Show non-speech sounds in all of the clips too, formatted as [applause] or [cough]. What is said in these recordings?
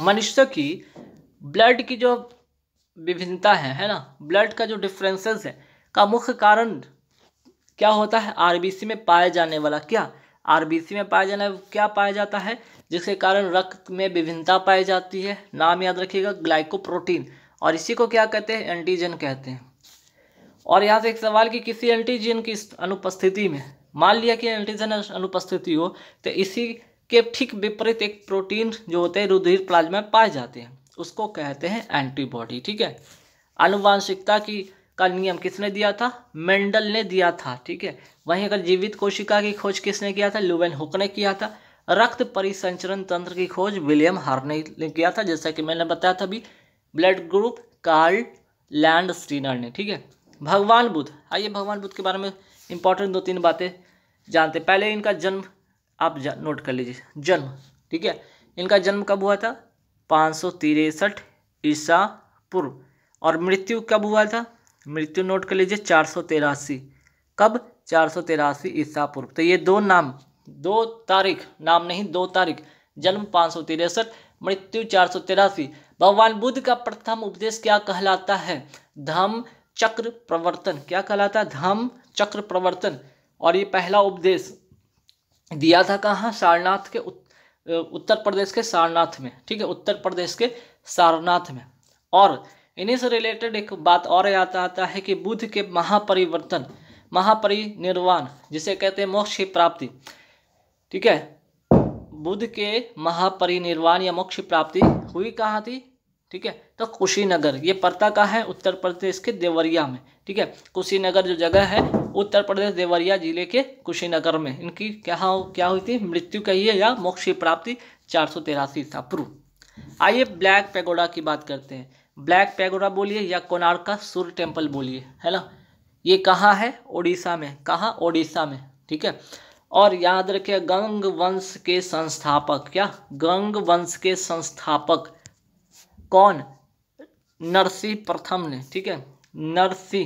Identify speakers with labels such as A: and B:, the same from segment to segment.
A: मनुष्य की ब्लड की जो विभिन्नता है है ना ब्लड का जो डिफरेंसेस है का मुख्य कारण क्या होता है आरबीसी में पाया जाने वाला क्या आरबीसी में पाया जाने क्या पाया जाता है जिसके कारण रक्त में विभिन्नता पाई जाती है नाम याद रखिएगा ग्लाइकोप्रोटीन और इसी को क्या कहते हैं एंटीजन कहते हैं और यहाँ से एक सवाल कि किसी एंटीजन की अनुपस्थिति में मान लिया कि एंटीजन अनुपस्थिति हो तो इसी के ठीक विपरीत एक प्रोटीन जो होते हैं रुधिर प्लाज्मा में पाए जाते हैं उसको कहते हैं एंटीबॉडी ठीक है अनुवांशिकता की का नियम किसने दिया था मेंडल ने दिया था ठीक है वहीं अगर जीवित कोशिका की खोज किसने किया था लुवेन हुक ने किया था रक्त परिसंचरण तंत्र की खोज विलियम हार्ने ने किया था जैसा कि मैंने बताया था अभी blood group Karl Landsteiner ने ठीक है भगवान बुद्ध आइए भगवान बुद्ध के बारे में इंपॉर्टेंट दो तीन बातें जानते पहले इनका जन्म आप नोट कर लीजिए जन्म ठीक है इनका जन्म कब हुआ था पाँच सौ तिरसठ ईसा पूर्व और मृत्यु कब हुआ था मृत्यु नोट कर लीजिए चार सौ तेरासी कब चार सौ तेरासी ईसा पूर्व तो ये दो नाम दो तारीख नाम नहीं दो तारीख जन्म पाँच सौ तिरसठ मृत्यु चार सौ तिरासी भगवान बुद्ध का प्रथम उपदेश क्या कहलाता है धम चक्र प्रवर्तन क्या कहलाता है धम चक्र प्रवर्तन और ये पहला उपदेश दिया था कहाँ सारनाथ के उत, उत्तर प्रदेश के सारनाथ में ठीक है उत्तर प्रदेश के सारनाथ में और इन्हीं से रिलेटेड एक बात और आता आता है कि बुद्ध के महापरिवर्तन महापरिनिर्वाण जिसे कहते हैं मोक्ष की प्राप्ति ठीक है बुद्ध के महापरिनिर्वाण या मोक्ष प्राप्ति हुई कहाँ थी ठीक है तो कुशीनगर ये पड़ता कहाँ है उत्तर प्रदेश के देवरिया में ठीक है कुशीनगर जो जगह है उत्तर प्रदेश देवरिया जिले के कुशीनगर में इनकी क्या क्या हुई थी मृत्यु कही है या मोक्ष की प्राप्ति चार सौ तिरासी था प्रू आइए ब्लैक पैगोडा की बात करते हैं ब्लैक पैगोडा बोलिए या कोनार्क का सूर्य टेम्पल बोलिए है ना ये कहाँ है ओडिशा में कहाँ ओडिशा में ठीक है और याद रखिए गंग वंश के संस्थापक क्या गंग वंश के संस्थापक कौन नरसी प्रथम ने ठीक है नरसी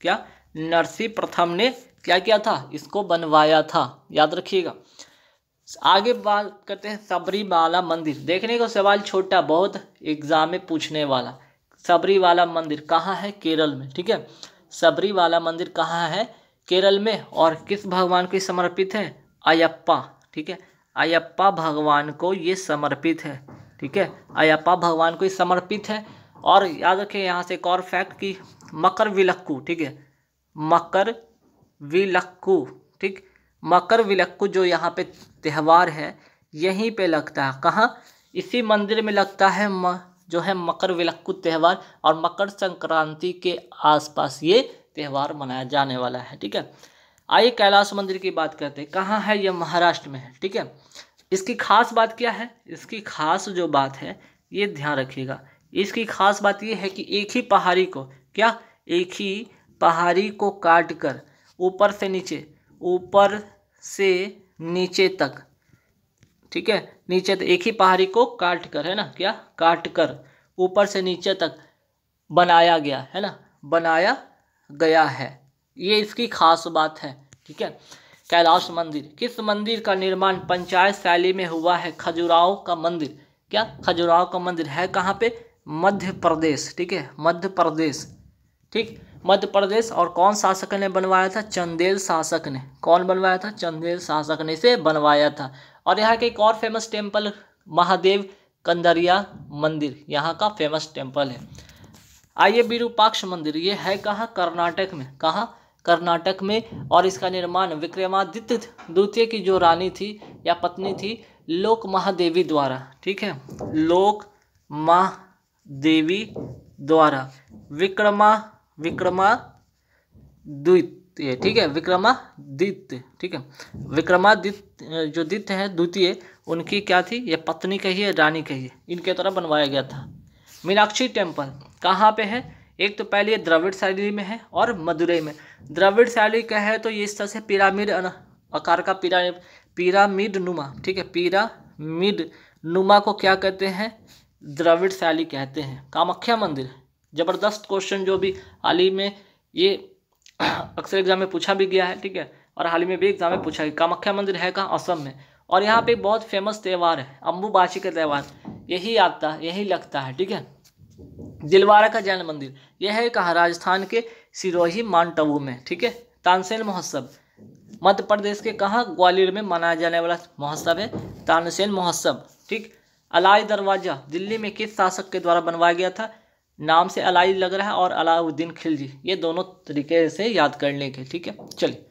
A: क्या नरसी प्रथम ने क्या किया था इसको बनवाया था याद रखिएगा आगे बात करते हैं सबरीमाला मंदिर देखने को सवाल छोटा बहुत एग्जाम में पूछने वाला सबरीवाला मंदिर कहाँ है केरल में ठीक है सबरीवाला मंदिर कहाँ है केरल में और किस भगवान को समर्पित है अयप्पा ठीक है अयप्पा भगवान को ये समर्पित है ठीक है अयप्पा भगवान को ही समर्पित है और याद रखें यहाँ से एक और फैक्ट कि मकर विलक्कू ठीक है मकर विलक्कू ठीक मकर विलक्कू जो यहाँ पे त्यौहार है यहीं पे लगता है कहाँ इसी मंदिर में लगता है म, जो है मकर विलक्कू त्यौहार और मकर संक्रांति के आसपास ये त्यौहार मनाया जाने वाला है ठीक है आइए कैलाश मंदिर की बात करते हैं कहाँ है यह महाराष्ट्र में है ठीक है इसकी खास बात क्या है इसकी खास जो बात है ये ध्यान रखिएगा इसकी खास बात ये है कि एक ही पहाड़ी को क्या एक ही पहाड़ी को काट कर ऊपर से नीचे ऊपर से नीचे तक ठीक है नीचे तक एक ही पहाड़ी को काट कर है ना क्या काट कर ऊपर से नीचे तक बनाया गया है ना बनाया गया है ये इसकी खास बात है ठीक है कैलाश मंदिर किस मंदिर का निर्माण पंचायत शैली में हुआ है खजुराहो का मंदिर क्या खजुराहो का मंदिर है कहाँ पे मध्य प्रदेश ठीक है मध्य प्रदेश ठीक मध्य प्रदेश और कौन शासक ने बनवाया था चंदेल शासक ने कौन बनवाया था चंदेल शासक ने इसे बनवाया था और यहाँ के एक और फेमस टेम्पल महादेव कंदरिया मंदिर यहाँ का फेमस टेम्पल है आइए विरूपाक्ष मंदिर ये है कहाँ कर्नाटक में कहाँ कर्नाटक में और इसका निर्माण विक्रमादित्य द्वितीय की जो रानी थी या पत्नी थी लोक महादेवी द्वारा ठीक है लोक महादेवी द्वारा विक्रमा विक्रमा द्वितीय ठीक है विक्रमादित्य ठीक है विक्रमादित्य जो दित्य है द्वितीय उनकी क्या थी ये पत्नी कही है रानी कही इनके द्वारा बनवाया गया था मीनाक्षी टेम्पल कहाँ पे है एक तो पहले ये द्रविड़ शैली में है और मदुरई में द्रविड़ शैली क्या है तो ये इस तरह से पिरामिड आकार का पिरा पिरामिड नुमा ठीक है पिरामिड नुमा को क्या कहते हैं द्रविड़ शैली कहते हैं कामाख्या मंदिर जबरदस्त क्वेश्चन जो भी हाल ही में ये [clears throat] अक्सर एग्जाम में पूछा भी गया है ठीक है और हाल ही में भी एग्जाम में पूछा गया कामाख्या मंदिर है कहाँ असम में और यहाँ पे बहुत फेमस त्यौहार है अम्बुबाची का त्यौहार यही आता यही लगता है ठीक है दिलवाड़ा का जैन मंदिर यह है कहा राजस्थान के सिरोही मानटवू में ठीक है तानसेन महोत्सव मध्य प्रदेश के कहाँ ग्वालियर में मनाया जाने वाला महोत्सव है तानसेन महोत्सव ठीक अलाई दरवाज़ा दिल्ली में किस शासक के द्वारा बनवाया गया था नाम से अलाई लग रहा है और अलाउद्दीन खिलजी ये दोनों तरीके से याद करने के ठीक है चलिए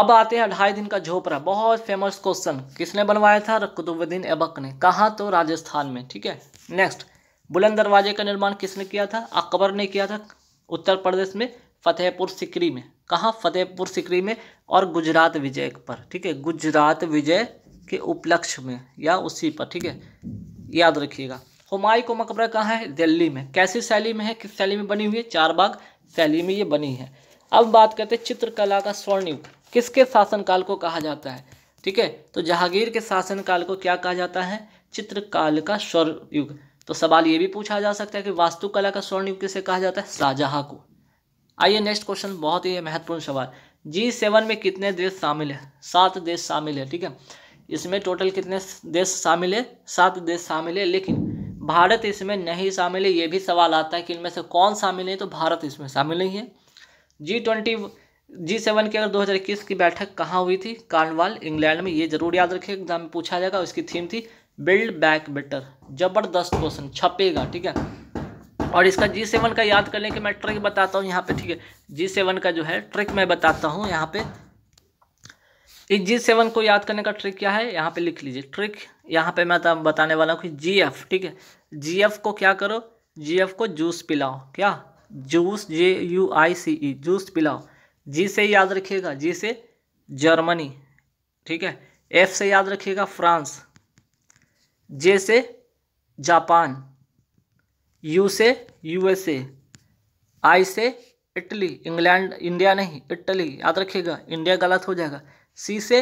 A: अब आते हैं ढाई दिन का झोपड़ा बहुत फेमस क्वेश्चन किसने बनवाया था रकुतुबुद्दीन एबक ने कहा तो राजस्थान में ठीक है नेक्स्ट बुलंद दरवाजे का निर्माण किसने किया था अकबर ने किया था उत्तर प्रदेश में फतेहपुर सिकरी में कहाँ फतेहपुर सिकरी में और गुजरात विजय पर ठीक है गुजरात विजय के उपलक्ष्य में या उसी पर ठीक है याद रखिएगा हुमायूं को मकबरा कहाँ है दिल्ली में कैसी शैली में है किस शैली में बनी हुई है चार बाग शैली में ये बनी है अब बात करते हैं चित्रकला का स्वर्णयुग किसके शासनकाल को कहा जाता है ठीक है तो जहांगीर के शासनकाल को क्या कहा जाता है चित्रकाल का स्वर्णयुग तो सवाल ये भी पूछा जा सकता है कि वास्तुकला का स्वर्ण युग किसे कहा जाता है शाहजहाँ को आइए नेक्स्ट क्वेश्चन बहुत ही महत्वपूर्ण सवाल जी सेवन में कितने देश शामिल है सात देश शामिल है ठीक है इसमें टोटल कितने देश शामिल है सात देश शामिल है लेकिन भारत इसमें नहीं शामिल है ये भी सवाल आता है कि इनमें से कौन शामिल है तो भारत इसमें शामिल नहीं है जी ट्वेंटी जी सेवन की अगर दो हज़ार इक्कीस की बैठक कहाँ हुई थी कार्नवाल इंग्लैंड में ये जरूर याद रखिए एग्जाम में पूछा जाएगा उसकी थीम थी बिल्ड बैक बेटर जबरदस्त क्वेश्चन छपेगा ठीक है और इसका जी सेवन का याद कर लें कि मैं ट्रिक बताता हूँ यहाँ पे ठीक है जी सेवन का जो है ट्रिक मैं बताता हूँ यहाँ पे इस जी सेवन को याद करने का ट्रिक क्या है यहाँ पे लिख लीजिए ट्रिक यहाँ पे मैं बताने वाला हूँ कि जी एफ ठीक है जी एफ को क्या करो जी एफ को जूस पिलाओ क्या juice J U I C E juice पिलाओ जी से याद रखिएगा जी से जर्मनी ठीक है एफ से याद रखिएगा फ्रांस जे से जापान यू से यूएसए आई से इटली इंग्लैंड इंडिया नहीं इटली याद रखिएगा इंडिया गलत हो जाएगा सी से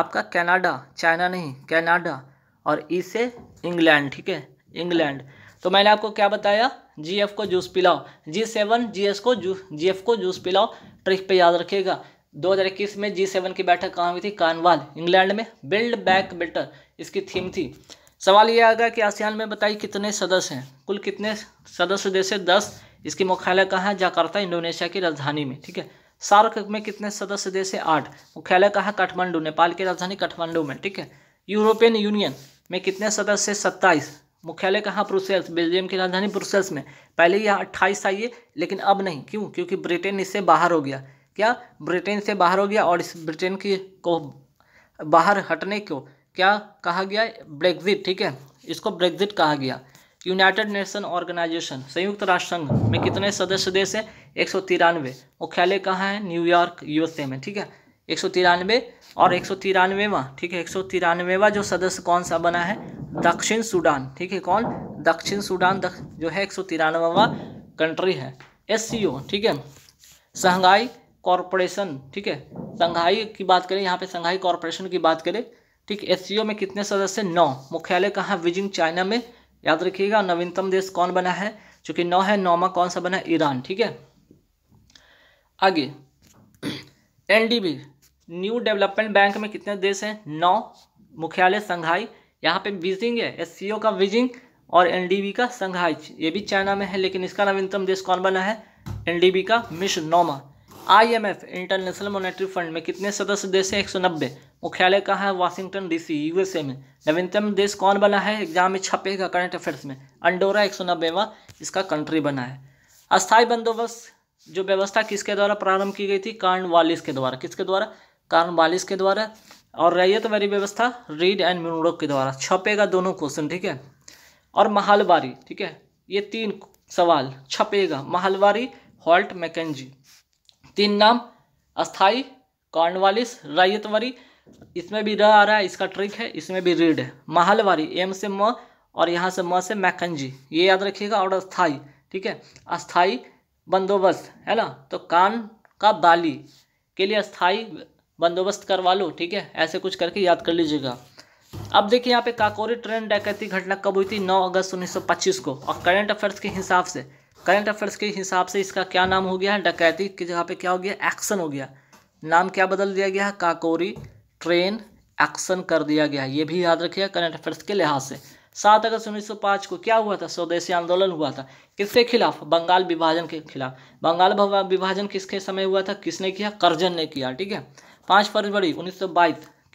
A: आपका कनाडा चाइना नहीं कनाडा और ई e से इंग्लैंड ठीक है इंग्लैंड तो मैंने आपको क्या बताया जी एफ को जूस पिलाओ जी सेवन जी एस को जू जी एफ को जूस पिलाओ ट्रिक पे याद रखिएगा 2021 में जी सेवन की बैठक कहाँ हुई थी कानवाल इंग्लैंड में बिल्ड बैक बेटर इसकी थीम थी सवाल ये आएगा कि आसियान में बताइए कितने सदस्य हैं कुल कितने सदस्य देश है दस इसकी मुख्यालय कहाँ है जाकर्ता इंडोनेशिया की राजधानी में ठीक है सार्क में कितने सदस्य देश है आठ मुख्यालय कहाँ काठमांडू नेपाल की राजधानी काठमांडू में ठीक है यूरोपियन यूनियन में कितने सदस्य सत्ताईस मुख्यालय कहाँ ब्रुसेल्स बेल्जियम की राजधानी ब्रुसेल्स में पहले यहाँ अट्ठाईस आइए लेकिन अब नहीं क्यों क्योंकि ब्रिटेन इससे बाहर हो गया क्या ब्रिटेन से बाहर हो गया और इस ब्रिटेन की को बाहर हटने को क्या कहा गया ब्रेग्जिट ठीक है इसको ब्रेग्जिट कहा गया यूनाइटेड नेशन ऑर्गेनाइजेशन संयुक्त राष्ट्र संघ में कितने सदस्य देश हैं एक सौ तिरानवे मुख्यालय कहाँ है न्यूयॉर्क यूएसए में ठीक है एक सौ तिरानवे और एक सौ तिरानवेवा ठीक है एक सौ तिरानवेवा जो सदस्य कौन सा बना है दक्षिण सूडान ठीक है कौन दक्षिण सूडान दक, जो है एक सौ तिरानवेवा कंट्री है एस ठीक है शंघाई कॉरपोरेशन ठीक है संघाई की बात करें यहाँ पे संघाई कॉरपोरेशन की बात करें ठीक एस में कितने सदस्य नौ मुख्यालय कहाँ बीजिंग चाइना में याद रखिएगा नवीनतम देश कौन बना है चूंकि नौ है नौमा कौन सा बना है ईरान ठीक है आगे एनडीबी न्यू डेवलपमेंट बैंक में कितने देश हैं नौ मुख्यालय संघाई यहाँ पे बीजिंग है एस का बीजिंग और एनडीबी का संघाई ये भी चाइना में है लेकिन इसका नवीनतम देश कौन बना है एनडीबी का मिश नौमा आईएमएफ इंटरनेशनल मॉनेटरी फंड में कितने सदस्य देश हैं नब्बे मुख्यालय कहाँ है वाशिंगटन डीसी यूएसए में नवीनतम देश कौन बना है एग्जाम में छपेगा करंट अफेयर्स में अंडोरा एक सौ इसका कंट्री बना है अस्थायी बंदोबस्त जो व्यवस्था किसके द्वारा प्रारंभ की गई थी वालिस के द्वारा किसके द्वारा वालिस के द्वारा और रैयत वरी व्यवस्था रीड एंड म्यूरो के द्वारा छपेगा दोनों क्वेश्चन ठीक है और महालबारी ठीक है ये तीन सवाल छपेगा महालबारी हॉल्ट मैकेजी तीन नाम अस्थाई कॉर्नवालिस रैयतवरी इसमें भी र आ रहा है इसका ट्रिक है इसमें भी रीड है महलवारी एम से म और यहाँ से म से मैकंजी ये याद रखिएगा और अस्थाई ठीक है अस्थाई बंदोबस्त है ना तो कान का बाली के लिए अस्थाई बंदोबस्त करवा लो ठीक है ऐसे कुछ करके याद कर लीजिएगा अब देखिए यहाँ पे काकोरी ट्रेन डकैती घटना कब हुई थी 9 अगस्त 1925 को और करंट अफेयर्स के हिसाब से करंट अफेयर्स के हिसाब से इसका क्या नाम हो गया है डकैती की जगह पे क्या हो गया एक्शन हो गया नाम क्या बदल दिया गया है काकोरी ट्रेन एक्शन कर दिया गया ये भी याद रखिएगा करंट अफेयर्स के लिहाज से सात अगस्त उन्नीस को क्या हुआ था स्वदेशी आंदोलन हुआ था किसके खिलाफ बंगाल विभाजन के खिलाफ बंगाल विभाजन किसके समय हुआ था किसने किया करजन ने किया ठीक है पाँच फरवरी उन्नीस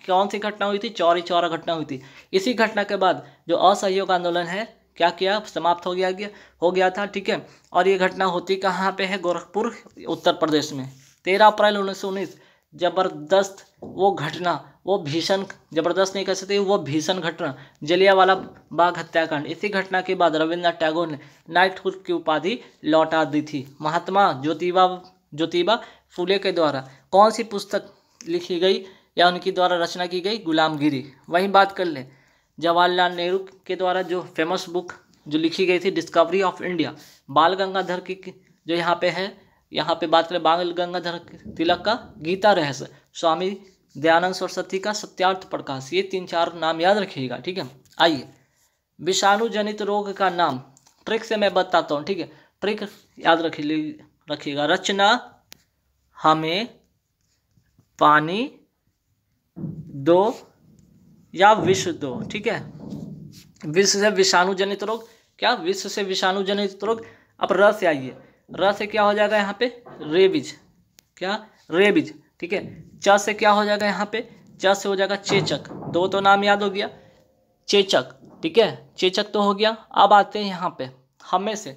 A: कौन सी घटना हुई थी चौरी चौरा घटना हुई थी इसी घटना के बाद जो असहयोग आंदोलन है क्या किया समाप्त हो गया गया हो गया था ठीक है और ये घटना होती कहाँ पे है गोरखपुर उत्तर प्रदेश में तेरह अप्रैल उन्नीस सौ उन्नीस ज़बरदस्त वो घटना वो भीषण जबरदस्त नहीं कह सकते वो भीषण घटना जलियावाला बाग हत्याकांड इसी घटना के बाद रविन्द्रनाथ टैगोर ने नाइटहुड की उपाधि लौटा दी थी महात्मा ज्योतिबा ज्योतिबा फूले के द्वारा कौन सी पुस्तक लिखी गई या उनकी द्वारा रचना की गई गुलामगिरी वहीं बात कर लें जवाहरलाल नेहरू के द्वारा जो फेमस बुक जो लिखी गई थी डिस्कवरी ऑफ इंडिया बाल गंगाधर की जो यहाँ पे है यहाँ पे बात करें बाल गंगाधर तिलक का गीता रहस्य स्वामी दयानंद सरस्वती का सत्यार्थ प्रकाश ये तीन चार नाम याद रखिएगा ठीक है आइए विषाणु जनित रोग का नाम ट्रिक से मैं बताता हूँ ठीक है ट्रिक याद रख रखिएगा रचना हमें पानी दो या विष दो ठीक है विष से विषाणु जनित रोग क्या विष से विषाणु जनित रोग अब रस आइए र से क्या हो जाएगा यहाँ पे रेबिज क्या रेबिज ठीक है च से क्या हो जाएगा यहाँ पे च से हो जाएगा चेचक दो तो नाम याद हो गया चेचक ठीक है चेचक तो हो गया अब आते हैं यहाँ पे हमें से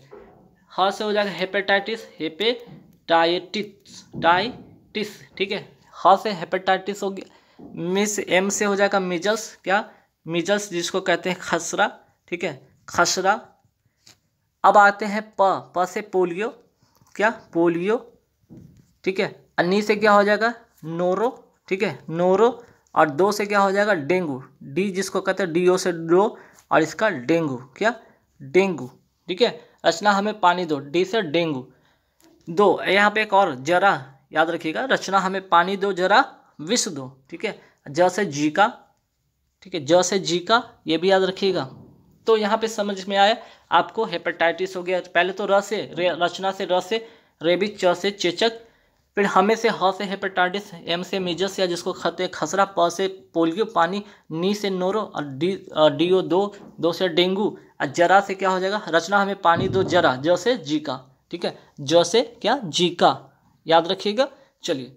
A: ह से हो जाएगा हेपेटाइटिस हेपेटाइटिस टाइटिस ठीक है ह से हेपेटाइटिस हो गया मिस एम से हो जाएगा मिजल्स क्या मिजल्स जिसको कहते हैं खसरा ठीक है खसरा अब आते हैं प प से पोलियो क्या पोलियो ठीक है अन्नी से क्या हो जाएगा नोरो ठीक है नोरो और दो से क्या हो जाएगा डेंगू डी जिसको कहते हैं डी ओ से डो और इसका डेंगू क्या डेंगू ठीक है रचना हमें पानी दो डी से डेंगू दो यहाँ पे एक और जरा याद रखिएगा रचना हमें पानी दो जरा विष दो ठीक है ज से जी का ठीक है ज से जी का ये भी याद रखिएगा तो यहाँ पे समझ में आया आपको हेपेटाइटिस हो गया पहले तो र से रचना से र से रेबिक च से चेचक फिर हमें से ह से हेपेटाइटिस एम से मिजस या जिसको खाते हैं खसरा प से पोलियो पानी नी से नोरो और डी डी ओ दो दो से डेंगू और जरा से क्या हो जाएगा रचना हमें पानी दो जरा ज से जी का ठीक है ज से क्या जी का याद रखिएगा चलिए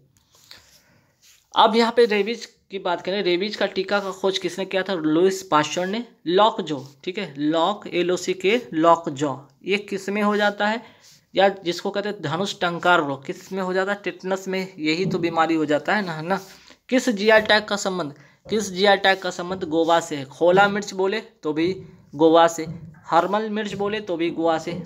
A: अब यहाँ पे रेबिज की बात करें रेबीज का टीका का खोज किसने किया था लुइस पाश्चर ने लॉक जो ठीक है लॉक एल ओ सी के लॉक जॉ ये किस में हो जाता है या जिसको कहते हैं धनुष टंकार रोग किस में हो जाता है टिटनस में यही तो बीमारी हो जाता है ना ना किस जी आई टैग का संबंध किस जी आई टैग का संबंध गोवा से है खोला मिर्च बोले तो भी गोवा से हर्मल मिर्च बोले तो भी गोवा से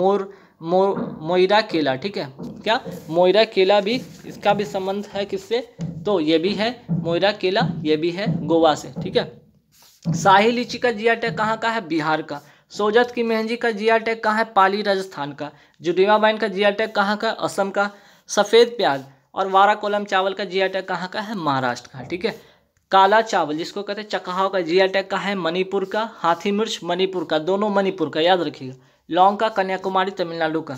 A: मोर मो मोयरा केला ठीक है क्या मोयरा केला भी इसका भी संबंध है किससे तो ये भी है मोयरा केला ये भी है गोवा से ठीक है शाही लीची का जिया टैग कहाँ का है बिहार का सोजत की मेहंदी का जिया टैग कहाँ है पाली राजस्थान का जुडीवा बाइन का जिया टैग कहाँ का असम का सफ़ेद प्याज और वारा कोलम चावल का जिया टैग कहाँ का है महाराष्ट्र का ठीक है काला चावल जिसको कहते हैं चकहाव का जी अटैक का है मणिपुर का हाथी मिर्च मणिपुर का दोनों मणिपुर का याद रखिएगा लौंग का कन्याकुमारी तमिलनाडु का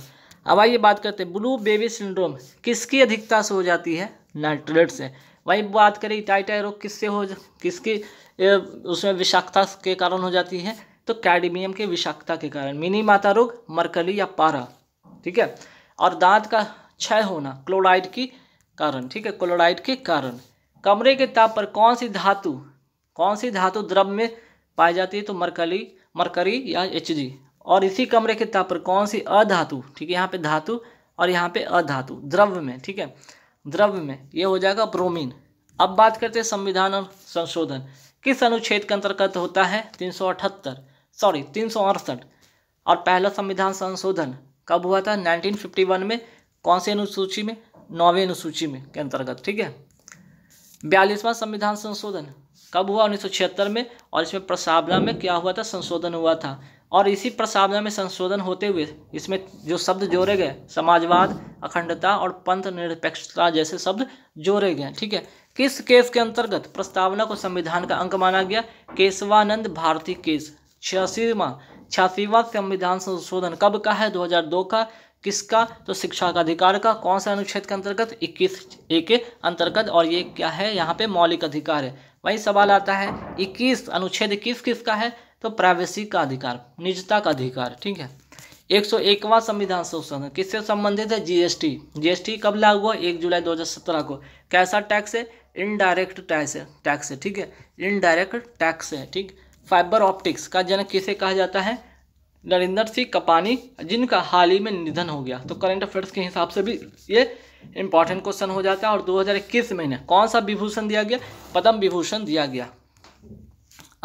A: अब आइए बात करते हैं ब्लू बेबी सिंड्रोम किसकी अधिकता से हो जाती है नाइट्रेट से वही बात करें इटाइटा रोग किससे हो किसकी उसमें विषाक्तता के कारण हो जाती है तो कैडमियम के विषाक्तता के कारण मिनी माता रोग मरकली या पारा ठीक है और दांत का क्षय होना क्लोराइड की कारण ठीक है क्लोराइड के कारण कमरे के ताप पर कौन सी धातु कौन सी धातु द्रव में पाई जाती है तो मरकली मरकरी या एच और इसी कमरे के ताप पर कौन सी अधातु ठीक है यहाँ पे धातु और यहाँ पे अधातु द्रव्य में ठीक है द्रव्य में ये हो जाएगा ब्रोमीन अब बात करते हैं संविधान और संशोधन किस अनुच्छेद के अंतर्गत होता है तीन सौ अठहत्तर सॉरी तीन सौ अड़सठ और पहला संविधान संशोधन कब हुआ था 1951 में कौन से अनुसूची में नौवें अनुसूची में के अंतर्गत ठीक है बयालीसवां संविधान संशोधन कब हुआ उन्नीस में और इसमें प्रसावना में क्या हुआ था संशोधन हुआ था और इसी प्रसावना में संशोधन होते हुए इसमें जो शब्द जोड़े गए समाजवाद अखंडता और पंथ निरपेक्षता जैसे शब्द जोड़े गए ठीक है किस केस के अंतर्गत प्रस्तावना को संविधान का अंक माना गया केशवानंद भारती केस छियासीवा छियासीवा संविधान संशोधन कब का है 2002 का किसका तो शिक्षा का अधिकार का कौन सा अनुच्छेद के अंतर्गत 21 ए के अंतर्गत और ये क्या है यहाँ पे मौलिक अधिकार है वही सवाल आता है 21 अनुच्छेद 21 किसका है तो प्राइवेसी का अधिकार निजता का अधिकार ठीक है एक सौ एकवा संविधान संशोधन किससे संबंधित है जीएसटी जीएसटी कब लागू हुआ एक जुलाई 2017 को कैसा टैक्स है इनडायरेक्ट टैक्स है टैक्स है ठीक है इनडायरेक्ट टैक्स है ठीक फाइबर ऑप्टिक्स का जनक किसे कहा जाता है नरिंदर सिंह कपानी जिनका हाल ही में निधन हो गया तो करंट अफेयर्स के हिसाब से भी ये इंपॉर्टेंट क्वेश्चन हो जाता है और 2021 में इन्हें कौन सा विभूषण दिया गया पद्म विभूषण दिया गया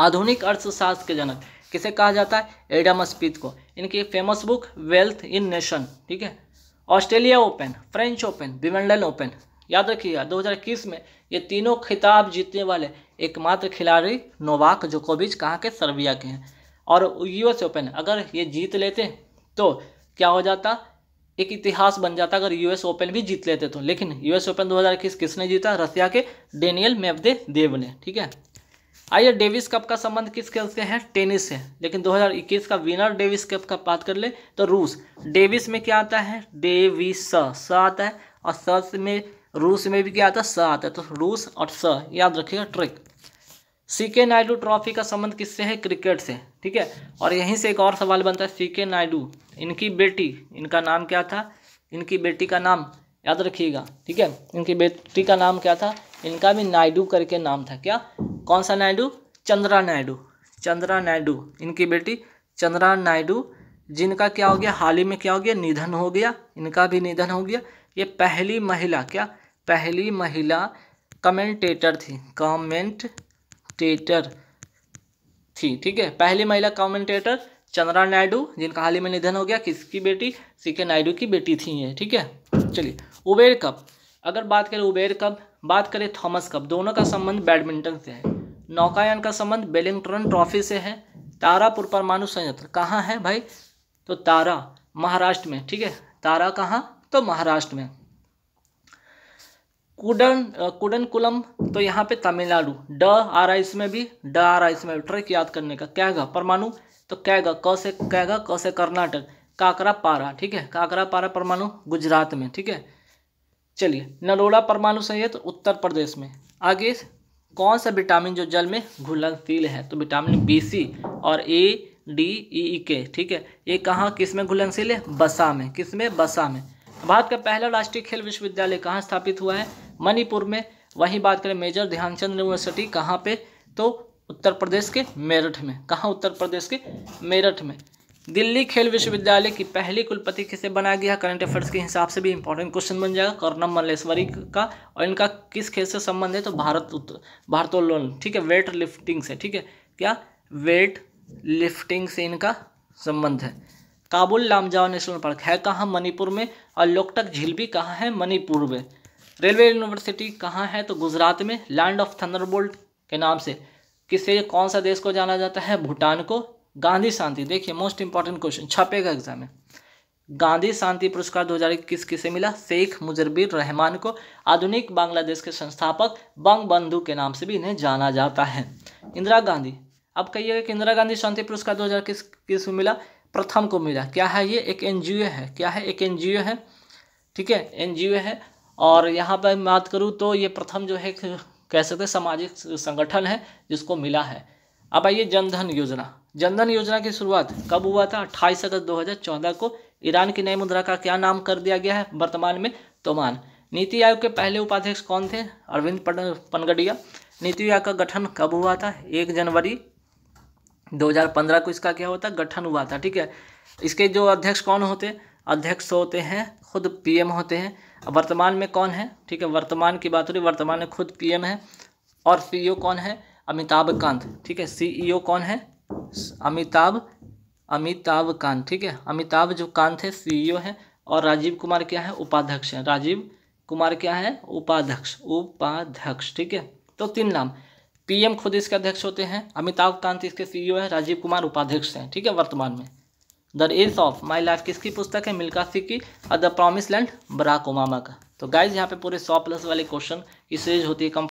A: आधुनिक अर्थशास्त्र के जनक किसे कहा जाता है एडम स्पीथ को इनकी famous book wealth in nation ठीक है Australia open French open Wimbledon open याद रखिएगा 2021 में ये तीनों खिताब जीतने वाले एकमात्र खिलाड़ी नोवाक जोकोविच कहाँ के सर्बिया के हैं और यूएस ओपन अगर ये जीत लेते तो क्या हो जाता एक इतिहास बन जाता अगर यूएस ओपन भी जीत लेते तो लेकिन यूएस ओपन 2021 किसने जीता रसिया के डेनियल मेवदे देव ने ठीक है आइए डेविस कप का संबंध किस खेल से है टेनिस से लेकिन 2021 का विनर डेविस कप का बात कर ले तो रूस डेविस में क्या आता है डेविस स आता है और स में रूस में भी क्या आता है स आता है तो रूस और स याद रखिएगा ट्रिक सी के नायडू ट्रॉफी का संबंध किससे है क्रिकेट से ठीक है और यहीं से एक और सवाल बनता है सी के नायडू इनकी बेटी इनका नाम क्या था इनकी बेटी का नाम याद रखिएगा ठीक है इनकी बेटी का नाम क्या था इनका भी नायडू करके नाम था क्या कौन सा नायडू चंद्रा नायडू चंद्रा नायडू इनकी बेटी चंद्रा नायडू जिनका क्या हो गया हाल ही में क्या हो गया निधन हो गया इनका भी निधन हो गया ये पहली महिला क्या पहली महिला कमेंटेटर थी कमेंट कमेंटेटर थी ठीक है पहली महिला कमेंटेटर चंद्रा नायडू जिनका हाल ही में निधन हो गया किसकी बेटी सी के नायडू की बेटी थी ये ठीक है चलिए उबेर कप अगर बात करें उबेर कप बात करें थॉमस कप दोनों का संबंध बैडमिंटन से है नौकायन का संबंध बेलिंगटन ट्रॉफी से है तारापुर परमाणु संयंत्र कहाँ है भाई तो तारा महाराष्ट्र में ठीक है तारा कहाँ तो महाराष्ट्र में कुडन कुडनकुलम तो यहाँ पे तमिलनाडु ड आ रहा है इसमें भी ड आ रहा है इसमें ट्रिक याद करने का कैगा परमाणु तो कैगा क से कैगा क से कर्नाटक काकरा पारा ठीक है काकरा पारा परमाणु गुजरात में ठीक है चलिए नरोड़ा परमाणु संयंत्र तो उत्तर प्रदेश में आगे कौन सा विटामिन जो जल में घुलनशील है तो विटामिन बी सी और ए डी ई ई के ठीक है ये कहाँ किस में घुलनशील है बसा में किस में बसा में भारत का पहला राष्ट्रीय खेल विश्वविद्यालय कहाँ स्थापित हुआ है मणिपुर में वहीं बात करें मेजर ध्यानचंद यूनिवर्सिटी कहाँ पे तो उत्तर प्रदेश के मेरठ में कहाँ उत्तर प्रदेश के मेरठ में दिल्ली खेल विश्वविद्यालय की पहली कुलपति किसे बनाया गया करंट अफेयर्स के हिसाब से भी इंपॉर्टेंट क्वेश्चन बन जाएगा कर्णम मल्लेश्वरी का और इनका किस खेल से संबंध है तो भारत भारतोलन ठीक है वेट लिफ्टिंग से ठीक है क्या वेट लिफ्टिंग से इनका संबंध है काबुल लामजाओ नेशनल पार्क है कहाँ मणिपुर में और लोकटक झील भी कहाँ है मणिपुर में रेलवे यूनिवर्सिटी कहाँ है तो गुजरात में लैंड ऑफ थंडरबोल्ट के नाम से किससे कौन सा देश को जाना जाता है भूटान को गांधी शांति देखिए मोस्ट इंपॉर्टेंट क्वेश्चन छपेगा एग्जाम में गांधी शांति पुरस्कार 2021 किसे मिला शेख मुजरबिर रहमान को आधुनिक बांग्लादेश के संस्थापक बंग बंधु के नाम से भी इन्हें जाना जाता है इंदिरा गांधी अब कहिएगा कि इंदिरा गांधी शांति पुरस्कार दो किस किस में मिला प्रथम को मिला क्या है ये एक एनजीओ है क्या है एक एनजीओ है ठीक है एनजीओ है और यहाँ पर बात करूँ तो ये प्रथम जो है कह सकते सामाजिक संगठन है जिसको मिला है अब आइए जनधन योजना जनधन योजना की शुरुआत कब हुआ था अट्ठाईस अगस्त दो को ईरान की नई मुद्रा का क्या नाम कर दिया गया है वर्तमान में तोमान नीति आयोग के पहले उपाध्यक्ष कौन थे अरविंद पनगडिया नीति आयोग का गठन कब हुआ था एक जनवरी 2015 को इसका क्या होता गठन हुआ था ठीक है इसके जो अध्यक्ष कौन होते अध्यक्ष होते हैं खुद पीएम होते हैं वर्तमान में कौन है ठीक है वर्तमान की बात हो रही वर्तमान में खुद पीएम है और सीईओ e कौन है अमिताभ कांत ठीक है सीईओ e कौन है अमिताभ अमिताभ कांत ठीक है अमिताभ जो कांत है सीईओ e है और राजीव कुमार क्या है उपाध्यक्ष है राजीव कुमार क्या है उपाध्यक्ष उपाध्यक्ष ठीक है तो तीन नाम पीएम खुद इसके अध्यक्ष होते हैं अमिताभ कांत इसके सीईओ है राजीव कुमार उपाध्यक्ष हैं ठीक है वर्तमान में the age of my life किसकी पुस्तक है सिंह की और the promise land Barack Obama का तो गाइज यहाँ पे पूरे सौ प्लस वाले क्वेश्चन इस एज होती है